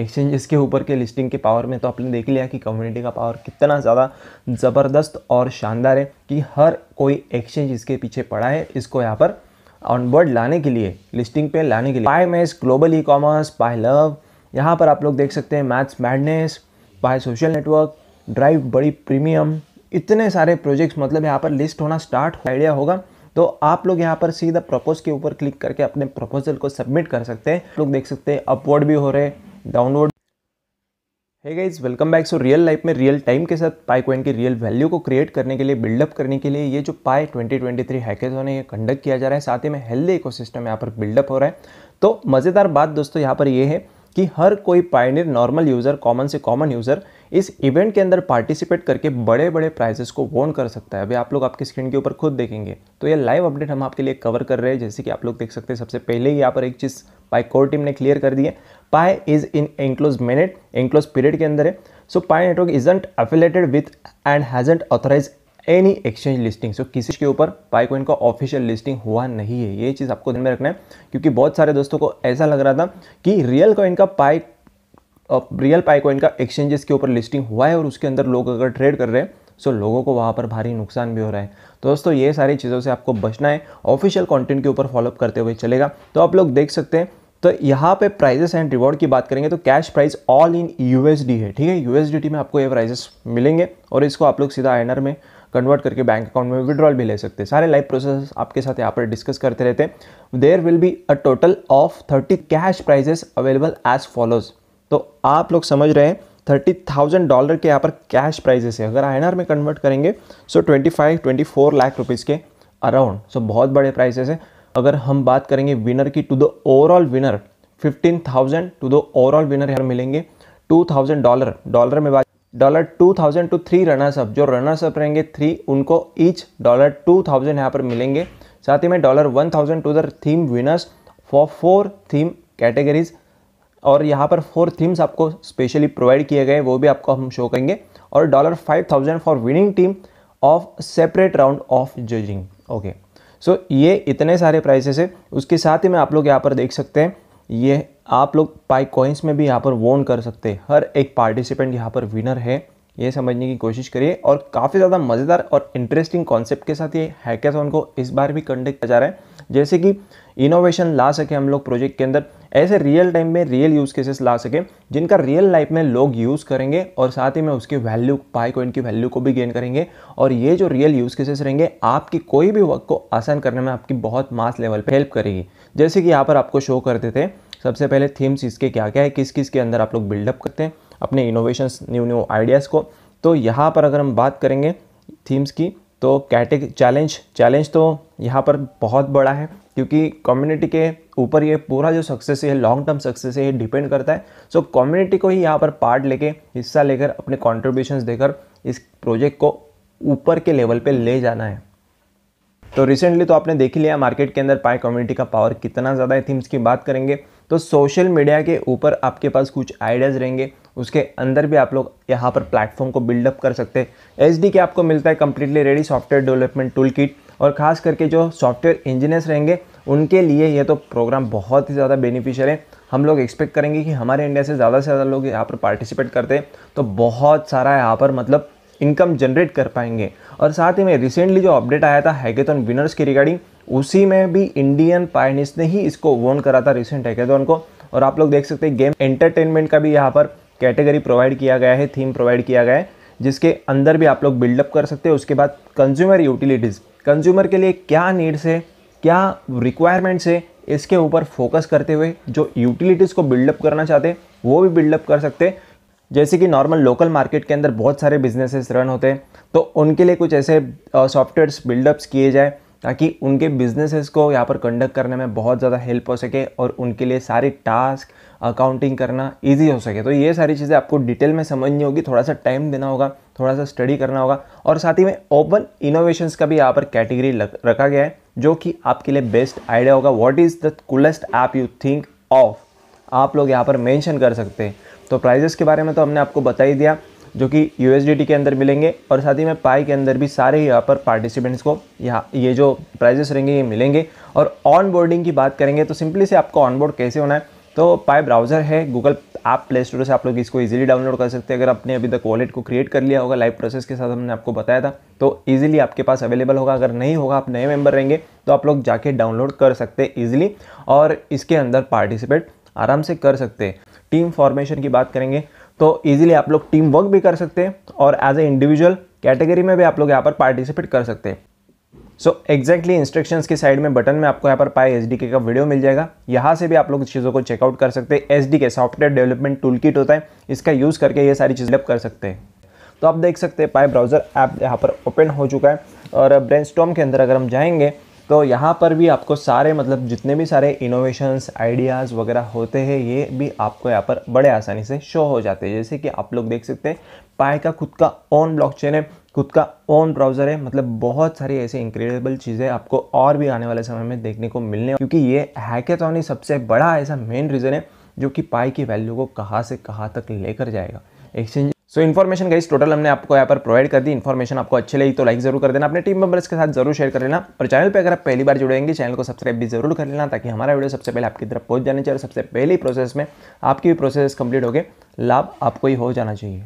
exchanges के ऊपर के लिस्टिंग के पावर में तो आपने देख लिया कि कम्युनिटी का पावर कितना ज़्यादा ज़बरदस्त और शानदार है कि हर कोई एक्सचेंज इसके पीछे पड़ा है इसको यहाँ पर ऑनबोर्ड लाने के लिए लिस्टिंग पे लाने के लिए Pi mess global e commerce Pi love यहाँ पर आप लोग देख सकते हैं maths madness Pi social network drive बड़ी प्रीमियम इतने सारे प्रोजेक्ट्स मतलब यहाँ पर लिस्ट होना स्टार्ट आइडिया होगा तो आप लोग यहाँ पर सीधा प्रपोज के ऊपर क्लिक करके अपने प्रपोजल को सबमिट कर सकते हैं लोग देख सकते हैं अपवर्ड भी हो रहे हैं डाउनलोड है guys welcome back so real life में रियल टाइम के साथ पाई कॉइन की रियल वैल्यू को क्रिएट करने के लिए बिल्डअप करने के लिए ये जो पाई 2023 ट्वेंटी हैकेथॉन है ये कंडक्ट किया जा रहा है साथ ही में हेल्दी इकोसिस्टम यहाँ पर बिल्डअप हो रहा है तो मज़ेदार बात दोस्तों यहाँ पर ये है कि हर कोई पायनियर नॉर्मल यूज़र कॉमन से कॉमन यूज़र इस इवेंट के अंदर पार्टिसिपेट करके बड़े बड़े प्राइजेस को वोन कर सकता है अभी आप लोग आपकी स्क्रीन के ऊपर खुद देखेंगे तो ये लाइव अपडेट हम आपके लिए कवर कर रहे हैं जैसे कि आप लोग देख सकते हैं सबसे पहले ही यहाँ पर एक चीज़ पाई कोर टीम ने क्लियर कर दी है Pi is in enclosed mainnet enclosed period के अंदर है so Pi network isn't affiliated with and hasn't authorized any exchange listing so किसी के ऊपर पाई कोइन का ऑफिशियल लिस्टिंग हुआ नहीं है ये चीज़ आपको ध्यान में रखना है क्योंकि बहुत सारे दोस्तों को ऐसा लग रहा था कि रियल कॉइन का पाई रियल पाई कोइन का एक्सचेंजेस के ऊपर लिस्टिंग हुआ है और उसके अंदर लोग अगर ट्रेड कर रहे हैं सो so, लोगों को वहाँ पर भारी नुकसान भी हो रहा है तो दोस्तों ये सारी चीज़ों से आपको बचना है ऑफिशियल कंटेंट के ऊपर फॉलोअप करते हुए चलेगा तो आप लोग देख सकते हैं तो यहाँ पे प्राइजेस एंड रिवॉर्ड की बात करेंगे तो cash price all in USD है ठीक है यूएसडी में आपको ये प्राइजेस मिलेंगे और इसको आप लोग सीधा आइनर में कन्वर्ट करके बैंक अकाउंट में विड्रॉल भी ले सकते हैं सारे लाइव प्रोसेस आपके साथ यहाँ पर डिस्कस करते रहते हैं there will be a total of thirty cash prizes available as follows तो आप लोग समझ रहे हैं थर्टी थाउजेंड डॉलर के यहाँ पर कैश प्राइजेस है अगर आई में कन्वर्ट करेंगे so twenty five twenty four lakh rupees के अराउंड सो बहुत बड़े प्राइजेस हैं अगर हम बात करेंगे विनर की to the overall winner fifteen thousand to the overall winner यहाँ मिलेंगे टू थाउजेंड डॉलर डॉलर में बात dollar two thousand to three runners up जो रनर्स अप रहेंगे थ्री उनको ईच डॉलर टू थाउजेंड यहाँ पर मिलेंगे साथ ही में dollar one thousand to the theme winners for four theme categories और यहाँ पर फोर थीम्स आपको स्पेशली प्रोवाइड किए गए वो भी आपको हम शो करेंगे और dollar five thousand for winning team of separate round of judging okay so ये इतने सारे प्राइसेस है उसके साथ ही में आप लोग यहाँ पर देख सकते हैं ये आप लोग पाई कॉइंस में भी यहाँ पर वोन कर सकते हैं हर एक पार्टिसिपेंट यहाँ पर विनर है ये समझने की कोशिश करिए और काफ़ी ज़्यादा मज़ेदार और इंटरेस्टिंग कॉन्सेप्ट के साथ ये हैकेथन को इस बार भी कंडक्ट किया जा रहा है जैसे कि इनोवेशन ला सके हम लोग प्रोजेक्ट के अंदर ऐसे रियल टाइम में रियल यूज़ केसेस ला सके जिनका रियल लाइफ में लोग यूज़ करेंगे और साथ ही में उसकी वैल्यू पाई कॉइन की वैल्यू को भी गेन करेंगे और ये जो रियल यूज़ केसेस रहेंगे आपकी कोई भी वर्क को आसान करने में आपकी बहुत मास लेवल पर हेल्प करेगी जैसे कि यहाँ पर आपको शो करते थे सबसे पहले थीम्स इसके क्या क्या है किस किस के अंदर आप लोग बिल्डअप करते हैं अपने इनोवेशंस न्यू न्यू आइडियाज़ को तो यहाँ पर अगर हम बात करेंगे थीम्स की तो कैटेग चैलेंज चैलेंज तो यहाँ पर बहुत बड़ा है क्योंकि कम्युनिटी के ऊपर ये पूरा जो सक्सेस है लॉन्ग टर्म सक्सेस है ये डिपेंड करता है सो so, कम्युनिटी को ही यहाँ पर पार्ट लेके हिस्सा लेकर अपने कॉन्ट्रीब्यूशन देकर इस प्रोजेक्ट को ऊपर के लेवल पे ले जाना है तो रिसेंटली तो आपने देख लिया मार्केट के अंदर पाए कम्युनिटी का पावर कितना ज़्यादा है थीम्स की बात करेंगे तो सोशल मीडिया के ऊपर आपके पास कुछ आइडियाज़ रहेंगे उसके अंदर भी आप लोग यहाँ पर प्लेटफॉर्म को बिल्डअप कर सकते हैं एच के आपको मिलता है completely ready software development tool kit और ख़ास करके जो सॉफ्टवेयर इंजीनियर्स रहेंगे उनके लिए ये तो प्रोग्राम बहुत ही ज़्यादा बेनिफिशियल है हम लोग एक्सपेक्ट करेंगे कि हमारे इंडिया से ज़्यादा से ज़्यादा लोग यहाँ पर पार्टिसिपेट करते हैं तो बहुत सारा यहाँ पर मतलब इनकम जनरेट कर पाएंगे और साथ ही में रिसेंटली जो अपडेट आया था हैकेथन विनर्स की रिगार्डिंग उसी में भी इंडियन पायनिस ने ही इसको वोन करा था रिसेंट हैकेथॉन को और आप लोग देख सकते हैं गेम एंटरटेनमेंट का भी यहाँ पर कैटेगरी प्रोवाइड किया गया है थीम प्रोवाइड किया गया है जिसके अंदर भी आप लोग बिल्डअप कर सकते हो उसके बाद कंज्यूमर यूटिलिटीज़ कंज्यूमर के लिए क्या नीड्स है क्या रिक्वायरमेंट्स है इसके ऊपर फोकस करते हुए जो यूटिलिटीज़ को बिल्डअप करना चाहते हैं वो भी बिल्डअप कर सकते जैसे कि नॉर्मल लोकल मार्केट के अंदर बहुत सारे बिजनेसेस रन होते हैं तो उनके लिए कुछ ऐसे सॉफ्टवेयर्स बिल्डअप्स किए जाए ताकि उनके बिजनेसेस को यहाँ पर कंडक्ट करने में बहुत ज़्यादा हेल्प हो सके और उनके लिए सारे टास्क अकाउंटिंग करना इजी हो सके तो ये सारी चीज़ें आपको डिटेल में समझनी होगी थोड़ा सा टाइम देना होगा थोड़ा सा स्टडी करना होगा और साथ ही में ओपन इनोवेशंस का भी यहाँ पर कैटेगरी रखा गया है जो कि आपके लिए बेस्ट आइडिया होगा what is the coolest app you think of आप लोग यहाँ पर मेंशन कर सकते हैं तो प्राइजेस के बारे में तो हमने आपको बता ही दिया जो कि यू के अंदर मिलेंगे और साथ ही में पाई के अंदर भी सारे यहाँ पर पार्टिसिपेंट्स को यहाँ ये जो प्राइजेस रहेंगे ये मिलेंगे और ऑन बोर्डिंग की बात करेंगे तो सिंपली से आपको ऑन बोर्ड कैसे होना है तो पाई ब्राउज़र है गूगल आप प्ले स्टोर से आप लोग इसको इजीली डाउनलोड कर सकते हैं अगर आपने अभी तक वॉलेट को क्रिएट कर लिया होगा लाइव प्रोसेस के साथ हमने आपको बताया था तो इजीली आपके पास अवेलेबल होगा अगर नहीं होगा आप नए मेंबर रहेंगे तो आप लोग जाके डाउनलोड कर सकते हैं ईजिली और इसके अंदर पार्टिसिपेट आराम से कर सकते हैं टीम फॉर्मेशन की बात करेंगे तो ईजिली आप लोग टीम वर्क भी कर सकते हैं और एज ए इंडिविजुअल कैटेगरी में भी आप लोग यहाँ पर पार्टिसिपेट कर सकते हैं सो एग्जैक्टली इंस्ट्रक्शंस की साइड में बटन में आपको यहाँ पर पाए एस का वीडियो मिल जाएगा यहाँ से भी आप लोग चीज़ों को चेकआउट कर सकते हैं एस के सॉफ्टवेयर डेवलपमेंट टूल किट होता है इसका यूज़ करके ये सारी चीज़ें कर सकते हैं तो आप देख सकते हैं पाए ब्राउज़र ऐप यहाँ पर ओपन हो चुका है और ब्रेन के अंदर अगर हम जाएंगे तो यहाँ पर भी आपको सारे मतलब जितने भी सारे इनोवेशंस आइडियाज़ वगैरह होते हैं ये भी आपको यहाँ पर बड़े आसानी से शो हो जाते हैं जैसे कि आप लोग देख सकते हैं पाए का खुद का ओन ब्लॉकचेन है खुद का ओन ब्राउज़र है मतलब बहुत सारी ऐसी इंक्रेडिबल चीज़ें आपको और भी आने वाले समय में देखने को मिलने क्योंकि ये हैकेथॉन ही सबसे बड़ा ऐसा मेन रीज़न है जो कि पाई की वैल्यू को कहाँ से कहाँ तक लेकर जाएगा exchange so information guys total हमने आपको यहाँ पर प्रोवाइड कर दी इन्फॉर्मेशन आपको अच्छी लगी तो लाइक जरूर कर देना अपने टीम मेंबर्स के साथ जरूर शेयर कर लेना और चैनल पे अगर आप पहली बार जुड़ेंगे चैनल को सब्सक्राइब भी जरूर कर लेना ताकि हमारा वीडियो सबसे पहले आपकी तरफ पहुँच जाना चाहिए और सबसे पहले प्रोसेस में आपकी भी प्रोसेस कंप्लीट होकर लाभ आपको ही हो जाना चाहिए